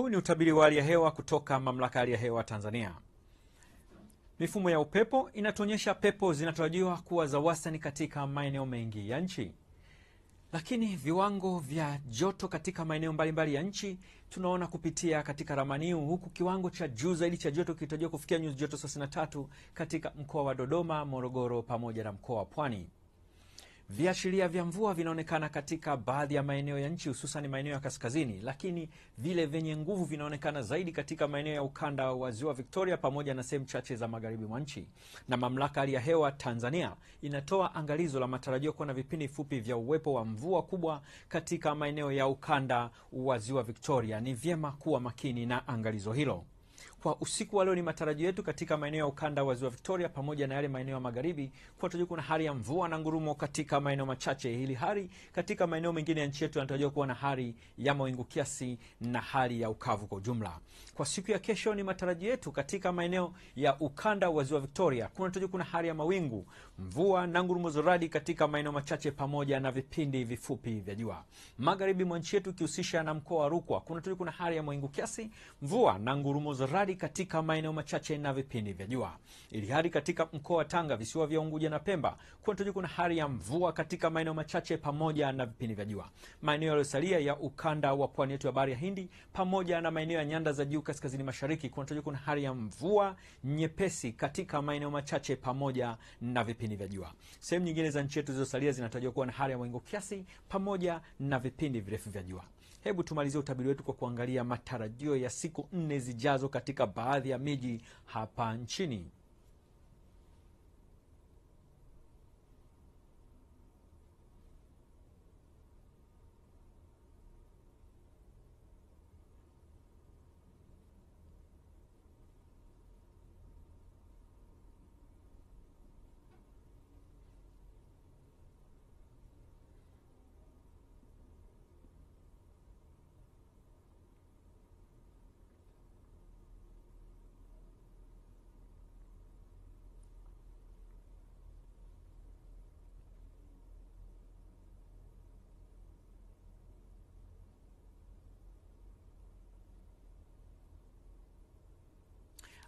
Huu ni utabiri wa hali ya hewa kutoka Mamlaka ya Hali ya Hewa Tanzania. Mifumo ya upepo inatuonyesha pepo zinatarajiwa kuwa za wastani katika maeneo mengi ya nchi, lakini viwango vya joto katika maeneo mbalimbali ya nchi tunaona kupitia katika ramaniu huku kiwango cha juu zaidi cha joto kitarajiwa kufikia nyuzi joto 33 katika mkoa wa Dodoma, Morogoro pamoja na mkoa wa Pwani. Viashiria vya mvua vinaonekana katika baadhi ya maeneo ya nchi hususan maeneo ya kaskazini, lakini vile vyenye nguvu vinaonekana zaidi katika maeneo ya ukanda wa Ziwa Victoria pamoja na sehemu chache za magharibi mwa nchi. Na Mamlaka hali ya hewa Tanzania inatoa angalizo la matarajio kuwa na vipindi fupi vya uwepo wa mvua kubwa katika maeneo ya ukanda wa Ziwa Victoria. Ni vyema kuwa makini na angalizo hilo. Kwa usiku wa leo ni matarajio yetu katika maeneo ya ukanda wa ziwa Victoria pamoja na yale maeneo ya magharibi kuwa tunajua kuna hali ya mvua na ngurumo katika maeneo machache, hili hali katika maeneo mengine ya nchi yetu yanatarajiwa kuwa na hali ya mawingu kiasi na hali ya ukavu kwa ujumla. Kwa siku ya kesho ni matarajio yetu katika maeneo ya ukanda wa ziwa Victoria kunatarajiwa kuna hali ya mawingu, mvua na ngurumo za radi katika maeneo machache pamoja na vipindi vifupi vya jua. Magharibi mwa nchi yetu ikihusisha na mkoa wa Rukwa kunatarajiwa kuna hali ya mawingu kiasi, mvua na ngurumo za radi hali katika maeneo machache na vipindi vya jua. Ili hali katika mkoa wa Tanga, visiwa vya Unguja na Pemba kunatarajiwa kuna hali ya mvua katika maeneo machache pamoja na vipindi vya jua. Maeneo yaliyosalia ya ukanda wa pwani yetu ya bahari ya Hindi pamoja na maeneo ya nyanda za juu kaskazini mashariki kunatarajiwa kuna hali ya mvua nyepesi katika maeneo machache pamoja na vipindi vya jua. Sehemu nyingine za nchi yetu zilizosalia zinatarajiwa kuwa na hali ya mawingu kiasi pamoja na vipindi virefu vya jua. Hebu tumalizie utabiri wetu kwa kuangalia matarajio ya siku nne zijazo katika katika baadhi ya miji hapa nchini.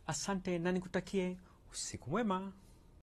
Asante na nikutakie usiku mwema.